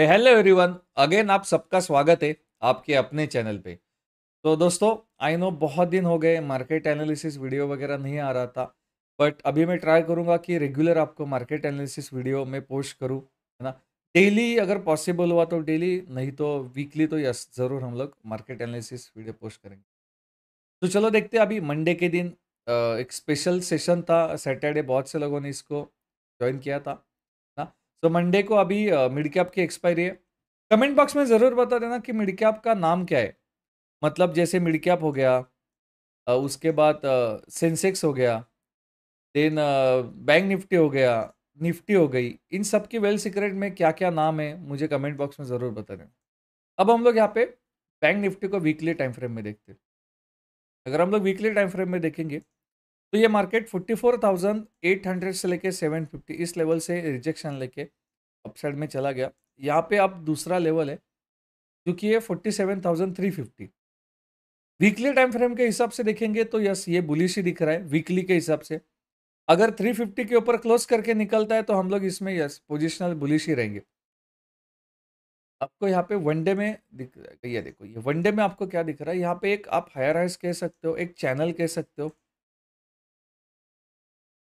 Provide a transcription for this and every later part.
Hello everyone again आप सबका स्वागत है आपके अपने चैनल पे तो दोस्तों आई नो बहुत दिन हो गए मार्केट एनालिसिस वीडियो वगैरह नहीं आ रहा था बट अभी मैं ट्राई करूंगा कि रेगुलर आपको मार्केट एनालिसिस वीडियो में पोस्ट करूँ है ना डेली अगर पॉसिबल हुआ तो डेली नहीं तो वीकली तो यस ज़रूर हम लोग मार्केट एनालिसिस वीडियो पोस्ट करेंगे तो चलो देखते हैं अभी मंडे के दिन एक स्पेशल सेशन था सैटरडे बहुत से लोगों ने इसको ज्वाइन किया था तो मंडे को अभी मिड कैप की एक्सपायरी है कमेंट बॉक्स में ज़रूर बता देना कि मिड कैप का नाम क्या है मतलब जैसे मिड कैप हो गया उसके बाद सेंसेक्स हो गया देन बैंक निफ्टी हो गया निफ्टी हो गई इन सब की वेल सीक्रेट में क्या क्या नाम है मुझे कमेंट बॉक्स में ज़रूर बता देना अब हम लोग यहाँ पे बैंक निफ्टी को वीकली टाइम फ्रेम में देखते हैं अगर हम लोग वीकली टाइम फ्रेम में देखेंगे तो ये मार्केट 44,800 से लेके 750 इस लेवल से रिजेक्शन लेके अपसाइड में चला गया यहाँ पे अब दूसरा लेवल है जो कि ये 47,350 वीकली टाइम फ्रेम के हिसाब से देखेंगे तो यस ये बुलिश ही दिख रहा है वीकली के हिसाब से अगर 350 के ऊपर क्लोज करके निकलता है तो हम लोग इसमें यस पोजिशनल बुलिश ही रहेंगे आपको यहाँ पे वनडे में दिख ये देखो ये वनडे में आपको क्या दिख रहा है यहाँ पे एक आप हायर हाइस कह सकते हो एक चैनल कह सकते हो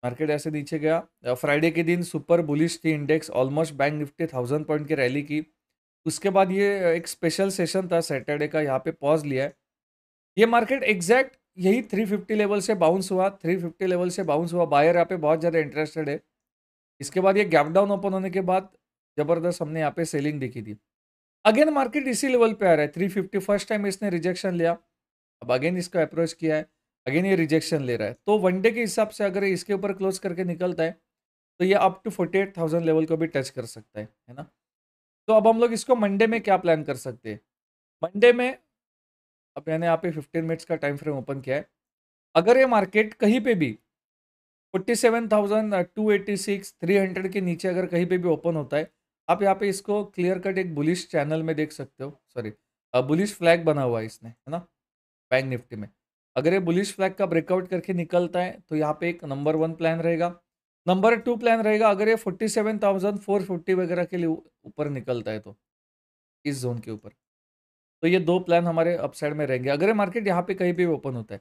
मार्केट ऐसे नीचे गया फ्राइडे के दिन सुपर बुलिश थी index almost Bank Nifty thousand point की रैली की उसके बाद ये एक स्पेशल सेशन था सैटरडे का यहाँ पे पॉज लिया है ये मार्केट एग्जैक्ट यही थ्री फिफ्टी लेवल से बाउंस हुआ थ्री फिफ्टी लेवल से बाउंस हुआ बायर यहाँ पे बहुत ज़्यादा इंटरेस्टेड है इसके बाद ये गैप डाउन ओपन होने के बाद ज़बरदस्त हमने यहाँ पे सेलिंग दिखी थी अगेन मार्केट इसी लेवल पे आ रहा है फिफ्टी फर्स्ट टाइम इसने रिजेक्शन लिया अब अगेन इसको अप्रोच किया है अगेन ये रिजेक्शन ले रहा है तो वनडे के हिसाब से अगर इसके ऊपर क्लोज करके निकलता है तो ये up to forty eight thousand level को भी टच कर सकता है है ना तो अब हम लोग इसको मंडे में क्या प्लान कर सकते हैं मंडे में अब मैंने यहाँ पे फिफ्टीन मिनट्स का टाइम फ्रेम ओपन किया है अगर ये मार्केट कहीं पे भी forty seven thousand two eighty six three hundred के नीचे अगर कहीं पे भी ओपन होता है आप यहाँ पे इसको क्लियर कट एक बुलिश चैनल में देख सकते हो सॉरी बुलिश फ्लैग बना हुआ है इसने है ना बैंक निफ्टी में अगर ये बुलिश फ्लैग का ब्रेकआउट करके निकलता है तो यहाँ पे एक नंबर वन प्लान रहेगा नंबर टू प्लान रहेगा अगर ये forty seven thousand four fifty वगैरह के लिए ऊपर निकलता है तो इस जोन के ऊपर तो ये दो प्लान हमारे अपसाइड में रहेंगे अगर ये मार्केट यहाँ पे कहीं भी ओपन होता है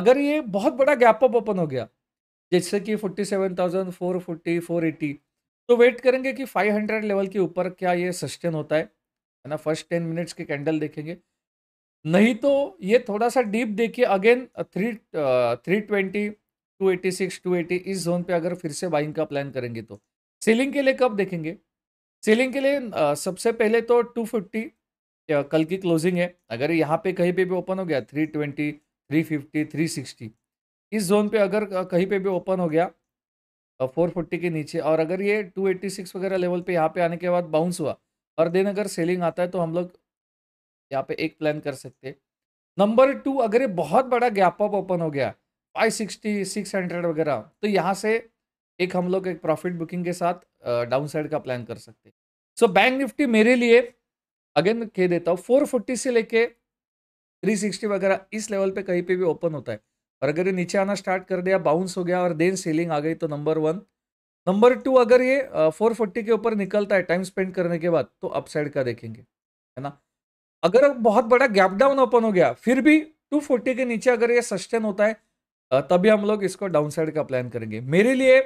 अगर ये बहुत बड़ा गैप अप ओपन हो गया जैसे कि forty seven thousand four forty four eighty तो वेट करेंगे कि फाइव हंड्रेड लेवल के ऊपर क्या ये सस्टेन होता है है ना फर्स्ट टेन मिनट्स के कैंडल देखेंगे नहीं तो ये थोड़ा सा डीप देखिए again three three twenty two eighty six two eighty इस जोन पे अगर फिर से बाइंग का प्लान करेंगे तो सेलिंग के लिए कब देखेंगे सेलिंग के लिए uh, सबसे पहले तो टू फिफ्टी कल की क्लोजिंग है अगर यहाँ पे कहीं पे भी ओपन हो गया three twenty three fifty three sixty इस जोन पे अगर uh, कहीं पे भी ओपन हो गया फोर uh, फोर्टी के नीचे और अगर ये टू एट्टी सिक्स वगैरह लेवल पे यहाँ पे आने के बाद बाउंस हुआ और देन अगर सेलिंग आता है तो हम लोग यहाँ पे एक प्लान कर सकते नंबर टू अगर ये बहुत बड़ा गैप अप ओपन हो गया फाइव सिक्सटी सिक्स हंड्रेड वगैरह तो यहाँ से एक हम लोग एक प्रॉफिट बुकिंग के साथ डाउन साइड का प्लान कर सकते सो बैंक निफ्टी मेरे लिए अगेन कह देता हूँ फोर फोर्टी से लेके थ्री सिक्सटी वगैरह इस लेवल पे कहीं पे भी ओपन होता है और अगर ये नीचे आना स्टार्ट कर दिया बाउंस हो गया और देन सेलिंग आ गई तो नंबर वन नंबर टू अगर ये फोर फोर्टी के ऊपर निकलता है टाइम स्पेंड करने के बाद तो अपसाइड का देखेंगे है ना अगर बहुत बड़ा गैप डाउन ओपन हो गया फिर भी 240 के नीचे अगर ये सस्टेन होता है तभी हम लोग इसको डाउन साइड का प्लान करेंगे मेरे लिए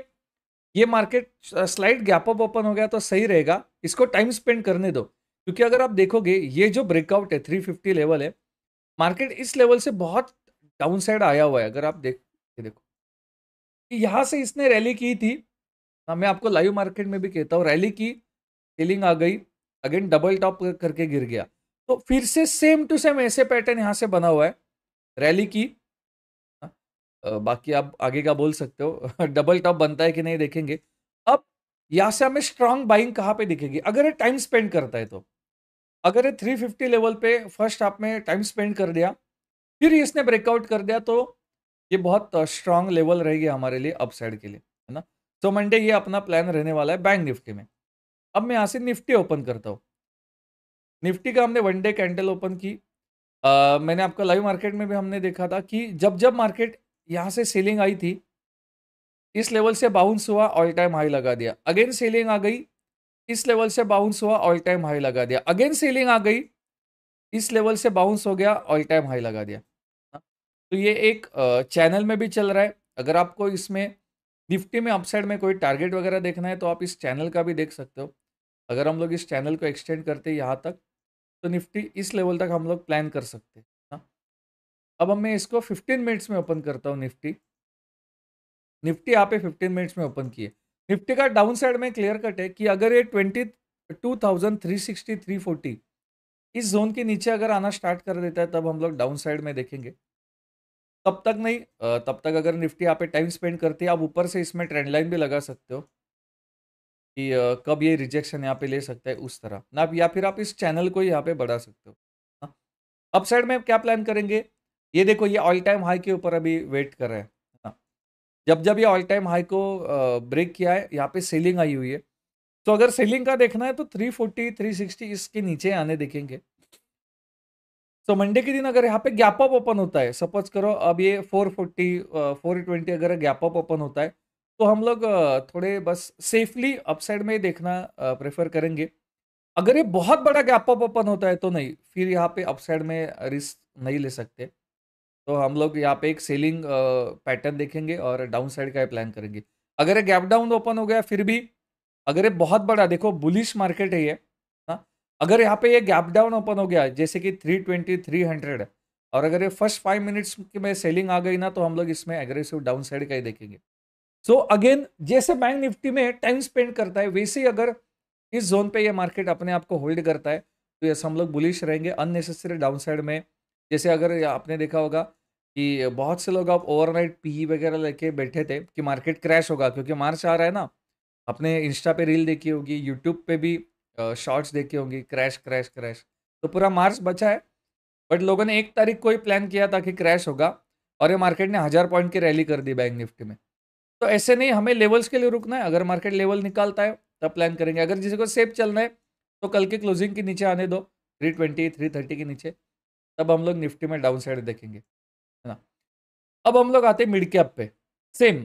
ये market slide gap up open हो गया तो सही रहेगा इसको टाइम स्पेंड करने दो क्योंकि अगर आप देखोगे ये जो ब्रेकआउट है फिफ्टी लेवल है मार्केट इस लेवल से बहुत डाउन साइड आया हुआ है अगर आप देख देखो यहाँ से इसने रैली की थी हाँ, मैं आपको लाइव मार्केट में भी कहता हूँ रैली की सेलिंग आ गई अगेन डबल टॉप करके गिर गया तो फिर से सेम टू सेम ऐसे पैटर्न यहाँ से बना हुआ है रैली की हाँ। बाकी आप आगे का बोल सकते हो डबल टॉप बनता है कि नहीं देखेंगे अब यहाँ से हमें स्ट्रांग बाइंग कहाँ पे दिखेगी अगर ये टाइम स्पेंड करता है तो अगर ये 350 लेवल पे फर्स्ट आपने में टाइम स्पेंड कर दिया फिर इसने ब्रेकआउट कर दिया तो ये बहुत स्ट्रांग लेवल रहेगी हमारे लिए अपसाइड के लिए है ना तो मंडे ये अपना प्लान रहने वाला है बैंक निफ्टी में अब मैं यहाँ से निफ्टी ओपन करता हूँ निफ्टी का हमने वन डे कैंडल ओपन की आ, मैंने आपका लाइव मार्केट में भी हमने देखा था कि जब जब मार्केट यहाँ से सेलिंग आई थी इस लेवल से बाउंस हुआ ऑल टाइम हाई लगा दिया अगेन सेलिंग आ गई इस लेवल से बाउंस हुआ ऑल टाइम हाई लगा दिया अगेन सेलिंग आ गई इस लेवल से बाउंस हो गया ऑल टाइम हाई लगा दिया तो ये एक चैनल में भी चल रहा है अगर आपको इसमें निफ्टी में अपसाइड में कोई टारगेट वगैरह देखना है तो आप इस चैनल का भी देख सकते हो अगर हम लोग इस चैनल को एक्सटेंड करते हैं यहाँ तक तो निफ्टी इस लेवल तक हम लोग प्लान कर सकते हैं ना अब मैं इसको 15 मिनट्स में ओपन करता हूँ निफ्टी निफ्टी यहाँ पे 15 मिनट्स में ओपन किए निफ्टी का डाउन साइड में क्लियर कट है कि अगर ये twenty two thousand three sixty three forty इस जोन के नीचे अगर आना स्टार्ट कर देता है तब हम लोग डाउन साइड में देखेंगे तब तक नहीं तब तक अगर निफ्टी यहाँ पे टाइम स्पेंड करती है आप ऊपर से इसमें ट्रेंड लाइन भी लगा सकते हो कि कब ये रिजेक्शन यहाँ पे ले सकता है उस तरह ना या फिर आप इस चैनल को यहाँ पे बढ़ा सकते हो हाँ। अपसाइड में क्या प्लान करेंगे ये देखो ये ऑल टाइम हाई के ऊपर अभी वेट कर रहे हैं जब जब ये ऑल टाइम हाई को ब्रेक किया है यहाँ पे सेलिंग आई हुई है तो अगर सेलिंग का देखना है तो 340 360 इसके नीचे आने देखेंगे तो मंडे के दिन अगर यहाँ पे गैप अप ओपन होता है सपोज करो अब ये 440 420 अगर गैप अप ओपन होता है तो हम लोग थोड़े बस सेफली अपसाइड में ही देखना प्रेफर करेंगे। अगर ये बहुत बड़ा गैप अप ओपन होता है तो नहीं, फिर यहाँ पे अपसाइड में रिस्क नहीं ले सकते। तो हम लोग यहाँ पे एक सेलिंग पैटर्न देखेंगे और डाउन साइड का प्लान करेंगे। अगर ये गैप डाउन ओपन हो गया फिर भी अगर ये बहुत बड़ा देखो बुलिश मार्केट है ये, ना हाँ, अगर यहाँ पे ये गैप डाउन ओपन हो गया जैसे कि 320, 300 और अगर ये फर्स्ट फाइव मिनट्स में सेलिंग आ गई ना तो हम लोग इसमें एग्रेसिव डाउन साइड का ही देखेंगे। सो so अगेन जैसे बैंक निफ्टी में टाइम स्पेंड करता है वैसे ही अगर इस जोन पे ये मार्केट अपने आप को होल्ड करता है तो यस हम लोग बुलिश रहेंगे अननेसेसरी डाउनसाइड में जैसे अगर आपने देखा होगा कि बहुत से लोग आप ओवरनाइट पीई वगैरह लेके बैठे थे कि मार्केट क्रैश होगा क्योंकि मार्च आ रहा है ना अपने इंस्टा पे रील देखी होगी यूट्यूब पे भी शॉर्ट्स देखी होंगी क्रैश क्रैश क्रैश तो पूरा मार्च बचा है बट लोगों ने एक तारीख को ही प्लान किया था कि क्रैश होगा और ये मार्केट ने हज़ार पॉइंट की रैली कर दी बैंक निफ्टी में तो ऐसे नहीं हमें लेवल्स के लिए रुकना है अगर मार्केट लेवल निकालता है तब प्लान करेंगे अगर जिसको सेफ चलना है तो कल के क्लोजिंग के नीचे आने दो थ्री ट्वेंटी थ्री थर्टी के नीचे तब हम लोग निफ्टी में डाउन साइड देखेंगे है ना अब हम लोग आते मिड कैप पे सेम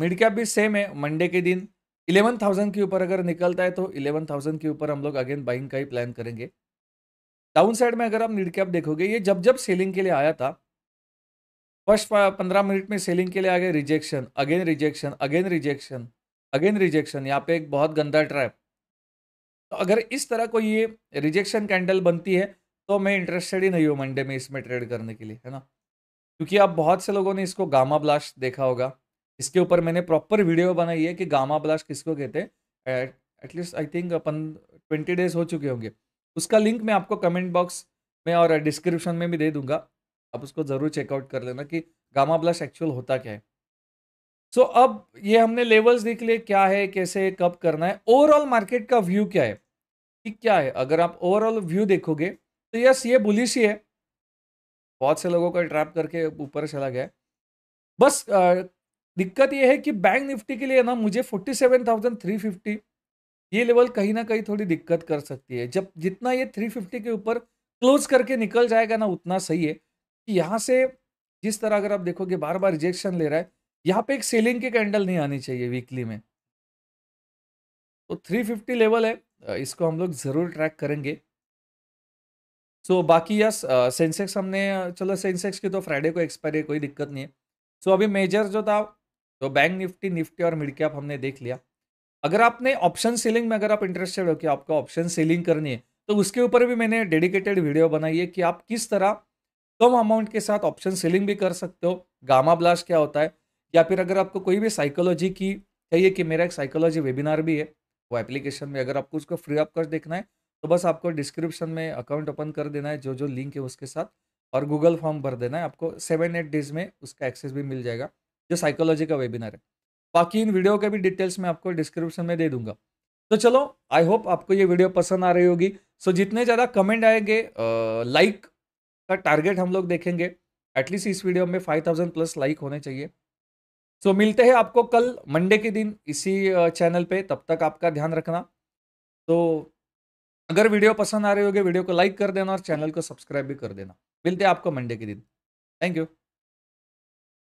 मिड कैप भी सेम है मंडे के दिन इलेवन थाउजेंड के ऊपर अगर निकलता है तो इलेवन थाउजेंड के ऊपर हम लोग अगेन बाइंग का ही प्लान करेंगे डाउन साइड में अगर आप मिड कैप देखोगे ये जब जब सेलिंग के लिए आया था फर्स्ट पंद्रह मिनट में सेलिंग के लिए आ गए rejection again rejection again rejection again rejection यहाँ पे एक बहुत गंदा ट्रैप तो अगर इस तरह को ये रिजेक्शन कैंडल बनती है तो मैं इंटरेस्टेड ही नहीं हूँ मंडे में इसमें ट्रेड करने के लिए है ना क्योंकि आप बहुत से लोगों ने इसको गामा ब्लास्ट देखा होगा इसके ऊपर मैंने प्रॉपर वीडियो बनाई है कि गामा ब्लास्ट किसको कहते हैं एटलीस्ट आई थिंक अपन ट्वेंटी डेज हो चुके होंगे उसका लिंक मैं आपको कमेंट बॉक्स में और डिस्क्रिप्शन में भी दे दूंगा आप उसको ज़रूर चेकआउट कर लेना कि गामा ब्लश एक्चुअल होता क्या है सो so, अब ये हमने लेवल्स देख लिए क्या है कैसे कब करना है ओवरऑल मार्केट का व्यू क्या है कि क्या है अगर आप ओवरऑल व्यू देखोगे तो यस ये बुलिश ही है बहुत से लोगों का ट्रैप करके ऊपर चला गया बस आ, दिक्कत ये है कि बैंक निफ्टी के लिए ना मुझे forty seven thousand three fifty ये लेवल कहीं ना कहीं थोड़ी दिक्कत कर सकती है जब जितना ये थ्री फिफ्टी के ऊपर क्लोज करके निकल जाएगा ना उतना सही है यहाँ से जिस तरह अगर आप देखोगे बार बार रिजेक्शन ले रहा है यहाँ पे एक सेलिंग की कैंडल नहीं आनी चाहिए वीकली में तो 350 लेवल है इसको हम लोग ज़रूर ट्रैक करेंगे सो so, बाकी यस सेंसेक्स हमने चलो सेंसेक्स की तो फ्राइडे को एक्सपायरी है कोई दिक्कत नहीं है सो so, अभी मेजर जो था तो बैंक निफ्टी निफ्टी और मिड कैप हमने देख लिया अगर आपने ऑप्शन सेलिंग में अगर आप इंटरेस्टेड हो कि आपको ऑप्शन सेलिंग करनी है तो उसके ऊपर भी मैंने डेडिकेटेड वीडियो बनाई है कि आप किस तरह कम अमाउंट के साथ ऑप्शन सेलिंग भी कर सकते हो गामा ब्लास्ट क्या होता है या फिर अगर आपको कोई भी साइकोलॉजी की चाहिए कि मेरा एक साइकोलॉजी वेबिनार भी है वो एप्लीकेशन में अगर आपको उसको फ्री ऑफ कॉस्ट देखना है तो बस आपको डिस्क्रिप्शन में अकाउंट ओपन कर देना है जो जो लिंक है उसके साथ और गूगल फॉर्म भर देना है आपको सेवन एट डेज में उसका एक्सेस भी मिल जाएगा जो साइकोलॉजी का वेबिनार है बाकी इन वीडियो का भी डिटेल्स मैं आपको डिस्क्रिप्शन में दे दूंगा तो चलो आई होप आपको ये वीडियो पसंद आ रही होगी सो so, जितने ज़्यादा कमेंट आएंगे लाइक का टारगेट हम लोग देखेंगे एटलीस्ट इस वीडियो में फाइव थाउजेंड प्लस लाइक होने चाहिए सो so, मिलते हैं आपको कल मंडे के दिन इसी चैनल पे तब तक आपका ध्यान रखना तो अगर वीडियो पसंद आ रही होगी वीडियो को लाइक कर देना और चैनल को सब्सक्राइब भी कर देना मिलते हैं आपको मंडे के दिन थैंक यू